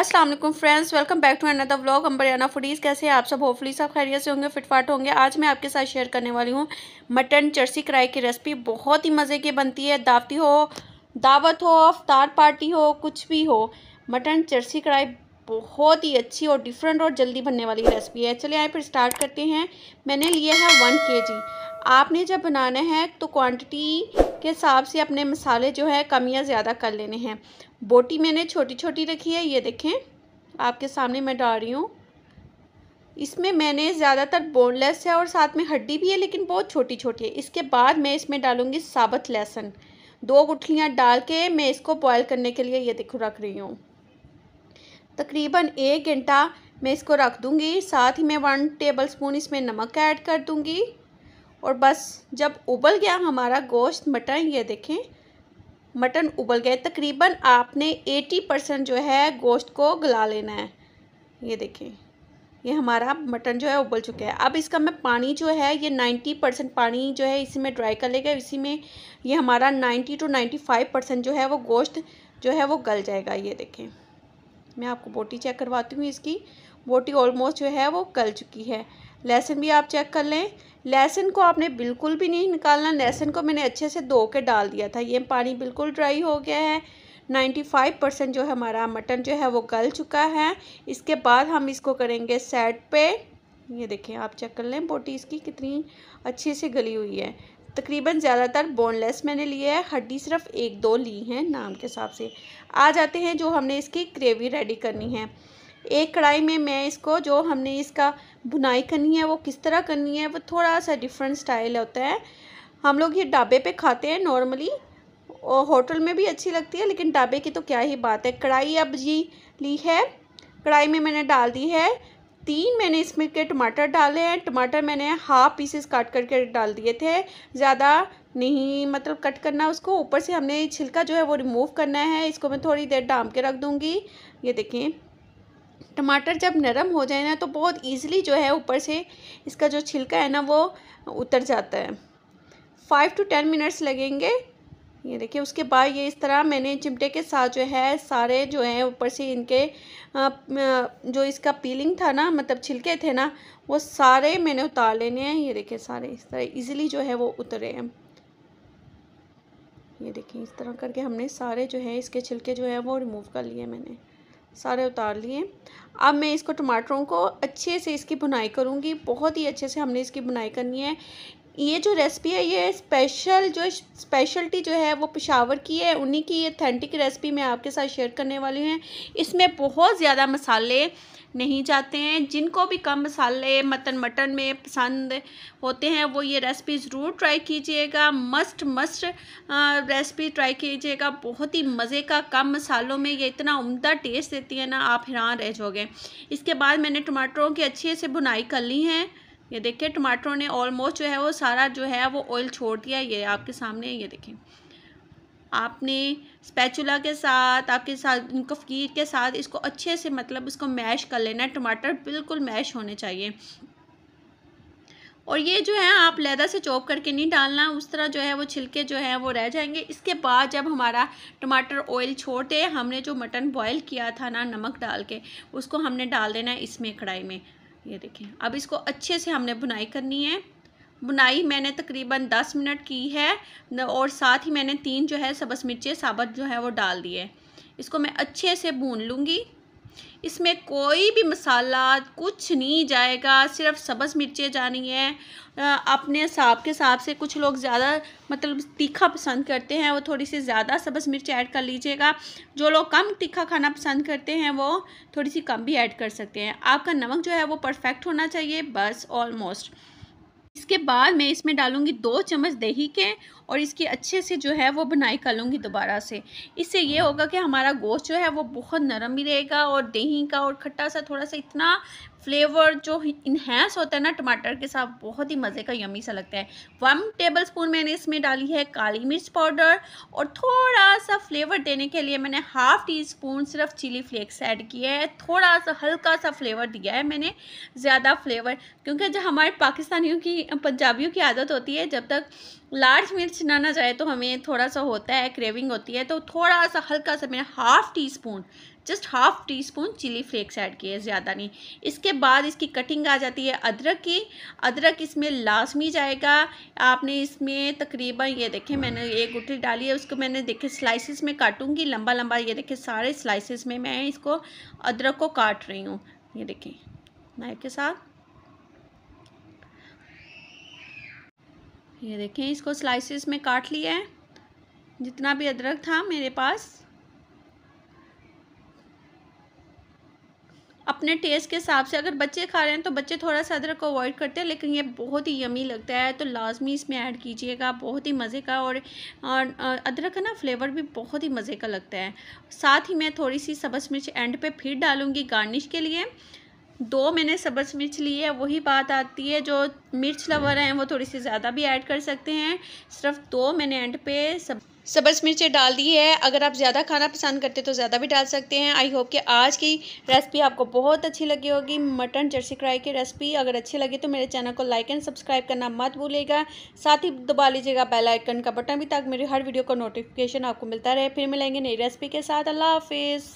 अस्सलाम वालेकुम friends welcome back to another vlog हम बरियाना फूडीज़ कैसे हैं आप सब होपफुली सब खैरियत से होंगे फिटफाट होंगे आज मैं आपके साथ शेयर करने वाली हूँ मटन चर्सी कराई की रेसिपी बहुत ही मज़े की बनती है दावती हो दावत हो अफ्तार पार्टी हो कुछ भी हो मटन चर्सी कढ़ाई बहुत ही अच्छी और डिफरेंट और जल्दी बनने वाली रेसिपी है चलिए आए फिर स्टार्ट करते हैं मैंने लिया है वन के जी आपने जब बनाना है तो क्वांटिटी के हिसाब से अपने मसाले जो है कम या ज़्यादा कर लेने हैं बोटी मैंने छोटी छोटी रखी है ये देखें आपके सामने मैं डाल रही हूँ इसमें मैंने ज़्यादातर बोनलेस है और साथ में हड्डी भी है लेकिन बहुत छोटी छोटी है इसके बाद मैं इसमें डालूँगी साबत लहसुन दो गुठलियाँ डाल के मैं इसको बॉयल करने के लिए ये देखो रख रही हूँ तकरीबन एक घंटा मैं इसको रख दूँगी साथ ही मैं वन टेबल स्पून इसमें नमक ऐड कर दूँगी और बस जब उबल गया हमारा गोश्त मटन ये देखें मटन उबल गए तकरीबन आपने 80 परसेंट जो है गोश्त को गला लेना है ये देखें ये हमारा मटन जो है उबल चुका है अब इसका मैं पानी जो है ये 90 परसेंट पानी जो है इसी में ड्राई कर लेगा इसी में ये हमारा 90 टू 95 परसेंट जो है वो गोश्त जो है वो गल जाएगा ये देखें मैं आपको बोटी चेक करवाती हूँ इसकी बोटी ऑलमोस्ट जो है वो गल चुकी है लहसन भी आप चेक कर लें लहसन को आपने बिल्कुल भी नहीं निकालना लहसन को मैंने अच्छे से धो के डाल दिया था ये पानी बिल्कुल ड्राई हो गया है 95 परसेंट जो है हमारा मटन जो है वो गल चुका है इसके बाद हम इसको करेंगे सेट पे ये देखें आप चेक कर लें बोटी इसकी कितनी अच्छे से गली हुई है तकरीबन ज़्यादातर बोनलेस मैंने लिए है हड्डी सिर्फ एक दो ली हैं नाम के हिसाब से आ जाते हैं जो हमने इसकी ग्रेवी रेडी करनी है एक कढ़ाई में मैं इसको जो हमने इसका बुनाई करनी है वो किस तरह करनी है वो थोड़ा सा डिफरेंट स्टाइल होता है हम लोग ये ढाबे पे खाते हैं नॉर्मली और होटल में भी अच्छी लगती है लेकिन ढाबे की तो क्या ही बात है कढ़ाई अब जी ली है कढ़ाई में मैंने डाल दी है तीन मैंने इसमें के टमाटर डाले हैं टमाटर मैंने हाफ पीसेस काट करके डाल दिए थे ज़्यादा नहीं मतलब कट करना उसको ऊपर से हमने छिलका जो है वो रिमूव करना है इसको मैं थोड़ी देर डाम के रख दूँगी ये देखें टमाटर जब नरम हो जाए ना तो बहुत ईजिली जो है ऊपर से इसका जो छिलका है ना वो उतर जाता है फाइव टू टेन मिनट्स लगेंगे ये देखिए उसके बाद ये इस तरह मैंने चिमटे के साथ जो है सारे जो है ऊपर से इनके जो इसका पीलिंग था ना मतलब छिलके थे ना वो सारे मैंने उतार लेने हैं ये देखिए सारे इस तरह ईजिली जो है वो उतरे हैं ये देखिए इस तरह करके हमने सारे जो है इसके छिलके जो है वो रिमूव कर लिए मैंने सारे उतार लिए अब मैं इसको टमाटरों को अच्छे से इसकी बुनाई करूँगी बहुत ही अच्छे से हमने इसकी बुनाई करनी है ये जो रेसिपी है ये स्पेशल जो स्पेशलिटी जो है वो पेशावर की है उन्हीं की अथेंटिक रेसिपी मैं आपके साथ शेयर करने वाली हूँ इसमें बहुत ज़्यादा मसाले नहीं जाते हैं जिनको भी कम मसाले मटन मटन में पसंद होते हैं वो ये रेसिपी ज़रूर ट्राई कीजिएगा मस्ट मस्ट रेसिपी ट्राई कीजिएगा बहुत ही मज़े का कम मसालों में ये इतना उम्दा टेस्ट देती है ना आप हैरान रह जाओगे इसके बाद मैंने टमाटरों की अच्छे से बुनाई कर ली है ये देखिए टमाटरों ने ऑलमोस्ट जो है वो सारा जो है वो ऑयल छोड़ दिया ये आपके सामने ये देखें आपने स्पैचुला के साथ आपके साथ कफकीर के साथ इसको अच्छे से मतलब इसको मैश कर लेना टमाटर बिल्कुल मैश होने चाहिए और ये जो है आप लैदा से चॉप करके नहीं डालना उस तरह जो है वो छिलके जो है वो रह जाएंगे इसके बाद जब हमारा टमाटर ऑयल दे हमने जो मटन बॉयल किया था ना नमक डाल के उसको हमने डाल देना है इसमें कढ़ाई में ये देखें अब इसको अच्छे से हमने बुनाई करनी है बुनाई मैंने तकरीबन दस मिनट की है और साथ ही मैंने तीन जो है सबस मिर्चे साबत जो है वो डाल दिए इसको मैं अच्छे से भून लूँगी इसमें कोई भी मसाला कुछ नहीं जाएगा सिर्फ सब्ज़ मिर्चें जानी हैं अपने हिसाब के हिसाब से कुछ लोग ज़्यादा मतलब तीखा पसंद करते हैं वो थोड़ी सी ज़्यादा सब्ज़ मिर्च ऐड कर लीजिएगा जो लोग कम तीखा खाना पसंद करते हैं वो थोड़ी सी कम भी ऐड कर सकते हैं आपका नमक जो है वो परफेक्ट होना चाहिए बस ऑलमोस्ट इसके बाद मैं इसमें डालूंगी दो चम्मच दही के और इसकी अच्छे से जो है वो बुनाई कर लूँगी दोबारा से इससे ये होगा कि हमारा गोश्त जो है वो बहुत नरम भी रहेगा और दही का और खट्टा सा थोड़ा सा इतना फ्लेवर जो इन्हेंस होता है ना टमाटर के साथ बहुत ही मज़े का यमी सा लगता है वन टेबल स्पून मैंने इसमें डाली है काली मिर्च पाउडर और थोड़ा सा फ्लेवर देने के लिए मैंने हाफ़ टी स्पून सिर्फ चिली फ्लेक्स ऐड किया है थोड़ा सा हल्का सा फ्लेवर दिया है मैंने ज़्यादा फ्लेवर क्योंकि जो हमारे पाकिस्तानियों की पंजाबियों की आदत होती है जब तक लार्ज मिर्च मिर्च ना जाए तो हमें थोड़ा सा होता है क्रेविंग होती है तो थोड़ा सा हल्का सा मैंने half teaspoon just half teaspoon chilli flakes add किए ज़्यादा नहीं इसके बाद इसकी कटिंग आ जाती है अदरक की अदरक इसमें लाजमी जाएगा आपने इसमें तकरीबन ये देखें मैंने एक गुटली डाली है उसको मैंने देखे स्लाइसिस में काटूंगी लंबा लंबा ये देखें सारे स्लाइसिस में मैं इसको अदरक को काट रही हूँ ये देखें नाइफ के साथ ये देखें इसको स्लाइसिस में काट लिया है जितना भी अदरक था मेरे पास अपने टेस्ट के हिसाब से अगर बच्चे खा रहे हैं तो बच्चे थोड़ा सा अदरक को अवॉइड करते हैं लेकिन ये बहुत ही यमी लगता है तो लाजमी इसमें ऐड कीजिएगा बहुत ही मज़े का और, और अदरक का ना फ्लेवर भी बहुत ही मज़े का लगता है साथ ही मैं थोड़ी सी सबस मिर्च एंड पे फिर डालूँगी गार्निश के लिए दो मैंने सब्ज़ मिर्च ली है वही बात आती है जो मिर्च लवर हैं वो थोड़ी सी ज़्यादा भी ऐड कर सकते हैं सिर्फ दो मैंने एंड पे सब सब्ज़ मिर्चें डाल दी है अगर आप ज़्यादा खाना पसंद करते तो ज़्यादा भी डाल सकते हैं आई होप कि आज की रेसिपी आपको बहुत अच्छी लगी होगी मटन जर्सी क्राई की रेसिपी अगर अच्छी लगी तो मेरे चैनल को लाइक एंड सब्सक्राइब करना मत भूलिएगा साथ ही दबा लीजिएगा बेल आइकन का बटन भी ताकि मेरी हर वीडियो का नोटिफिकेशन आपको मिलता रहे फिर मिलेंगे नई रेसिपी के साथ अल्लाह हाफिज़